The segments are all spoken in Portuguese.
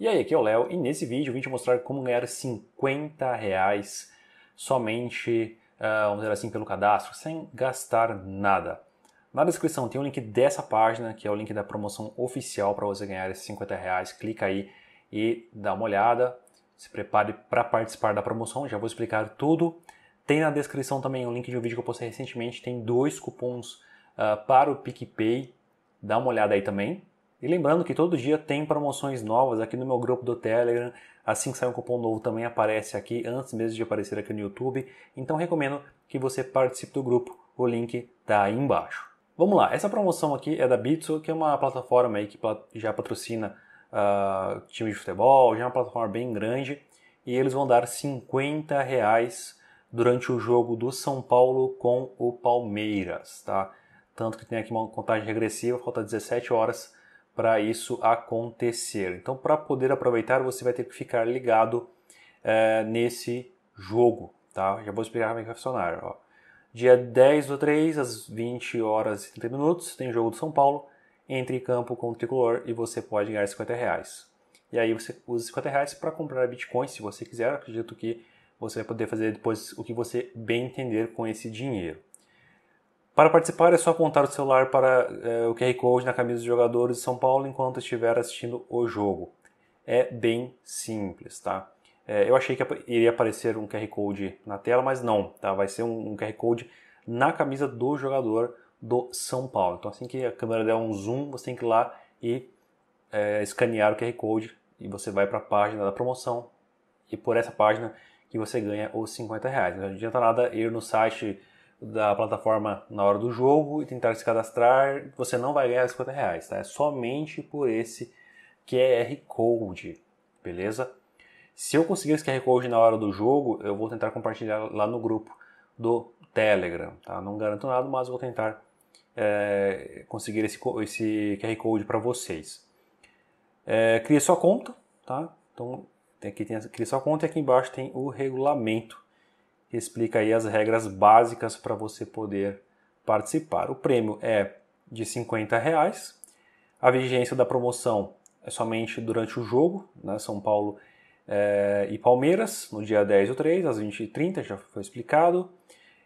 E aí, aqui é o Léo e nesse vídeo eu vim te mostrar como ganhar 50 reais somente, uh, vamos dizer assim, pelo cadastro, sem gastar nada. Na descrição tem o um link dessa página, que é o link da promoção oficial para você ganhar esses 50 reais. Clica aí e dá uma olhada. Se prepare para participar da promoção, já vou explicar tudo. Tem na descrição também o link de um vídeo que eu postei recentemente, tem dois cupons uh, para o PicPay. Dá uma olhada aí também. E lembrando que todo dia tem promoções novas aqui no meu grupo do Telegram. Assim que sair um cupom novo também aparece aqui, antes mesmo de aparecer aqui no YouTube. Então recomendo que você participe do grupo. O link tá aí embaixo. Vamos lá, essa promoção aqui é da Bitsu, que é uma plataforma aí que já patrocina uh, time de futebol, já é uma plataforma bem grande. E eles vão dar 50 reais durante o jogo do São Paulo com o Palmeiras, tá? Tanto que tem aqui uma contagem regressiva, falta 17 horas para isso acontecer. Então, para poder aproveitar, você vai ter que ficar ligado é, nesse jogo, tá? Já vou explicar como é que vai funcionar. Ó. Dia 10 do 3, às 20 horas e 30 minutos, tem jogo do São Paulo. Entre em campo com o tricolor e você pode ganhar 50 reais. E aí você usa 50 reais para comprar bitcoins se você quiser. Acredito que você vai poder fazer depois o que você bem entender com esse dinheiro. Para participar é só apontar o celular para é, o QR Code na camisa dos jogadores de São Paulo enquanto estiver assistindo o jogo. É bem simples, tá? É, eu achei que iria aparecer um QR Code na tela, mas não, tá? Vai ser um, um QR Code na camisa do jogador do São Paulo. Então assim que a câmera der um zoom, você tem que ir lá e é, escanear o QR Code e você vai para a página da promoção e por essa página que você ganha os 50 reais. Não adianta nada ir no site da plataforma na hora do jogo e tentar se cadastrar, você não vai ganhar 50 reais, tá? É somente por esse QR Code, beleza? Se eu conseguir esse QR Code na hora do jogo, eu vou tentar compartilhar lá no grupo do Telegram, tá? Não garanto nada, mas vou tentar é, conseguir esse, esse QR Code para vocês. É, cria sua conta, tá? Então, aqui tem, cria sua conta e aqui embaixo tem o regulamento explica aí as regras básicas para você poder participar. O prêmio é de 50 reais. A vigência da promoção é somente durante o jogo, né? São Paulo é, e Palmeiras, no dia 10 ou 3, às 20h30, já foi explicado.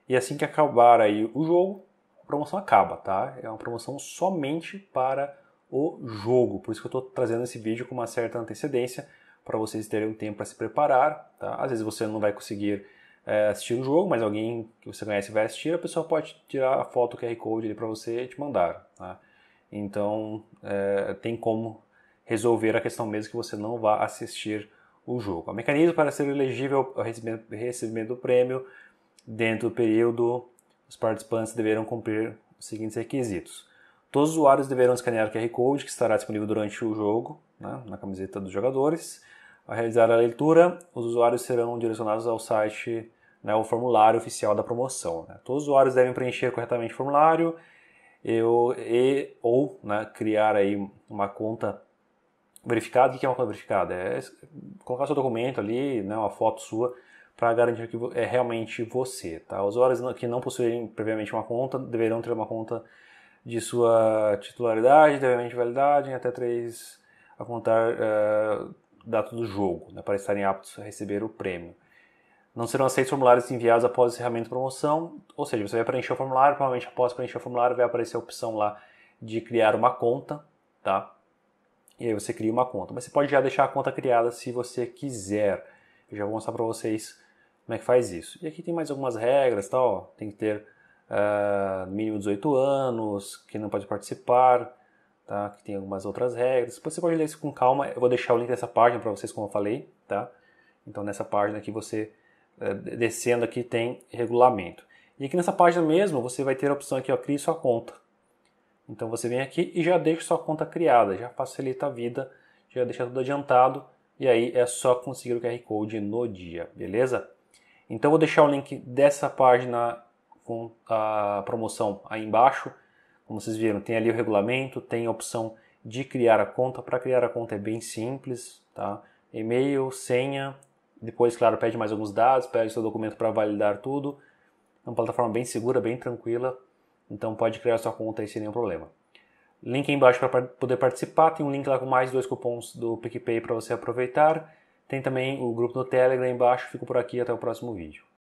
E assim que acabar aí o jogo, a promoção acaba, tá? É uma promoção somente para o jogo. Por isso que eu estou trazendo esse vídeo com uma certa antecedência, para vocês terem um tempo para se preparar. Tá? Às vezes você não vai conseguir é, assistir o jogo, mas alguém que você conhece vai assistir, a pessoa pode tirar a foto, o QR Code ali para você e te mandar. Tá? Então, é, tem como resolver a questão mesmo que você não vá assistir o jogo. O mecanismo para ser elegível ao recebimento, recebimento do prêmio dentro do período, os participantes deverão cumprir os seguintes requisitos. Todos os usuários deverão escanear o QR Code que estará disponível durante o jogo, né, na camiseta dos jogadores. Ao realizar a leitura, os usuários serão direcionados ao site, né, o formulário oficial da promoção. Né? Todos os usuários devem preencher corretamente o formulário e, ou né, criar aí uma conta verificada. O que é uma conta verificada? É colocar seu documento ali, né, uma foto sua, para garantir que é realmente você. Tá? Os usuários que não possuírem previamente uma conta deverão ter uma conta de sua titularidade, devidamente validade, em até três a contar uh, data do jogo, né, para estarem aptos a receber o prêmio. Não serão aceitos formulários enviados após o encerramento da promoção, ou seja, você vai preencher o formulário, provavelmente após preencher o formulário vai aparecer a opção lá de criar uma conta, tá? E aí você cria uma conta. Mas você pode já deixar a conta criada se você quiser. Eu já vou mostrar para vocês como é que faz isso. E aqui tem mais algumas regras, tal. Tá? Tem que ter uh, mínimo 18 anos, que não pode participar, tá? Que tem algumas outras regras. você pode ler isso com calma. Eu vou deixar o link dessa página para vocês, como eu falei, tá? Então nessa página aqui você é, descendo aqui tem regulamento. E aqui nessa página mesmo você vai ter a opção aqui, ó, crie sua conta. Então você vem aqui e já deixa sua conta criada, já facilita a vida, já deixa tudo adiantado e aí é só conseguir o QR Code no dia, beleza? Então vou deixar o link dessa página com a promoção aí embaixo. Como vocês viram, tem ali o regulamento, tem a opção de criar a conta. Para criar a conta é bem simples, tá? E-mail, senha, depois, claro, pede mais alguns dados, pede seu documento para validar tudo. É uma plataforma bem segura, bem tranquila, então pode criar sua conta aí sem nenhum problema. Link aí embaixo para poder participar, tem um link lá com mais dois cupons do PicPay para você aproveitar. Tem também o grupo no Telegram embaixo, fico por aqui, até o próximo vídeo.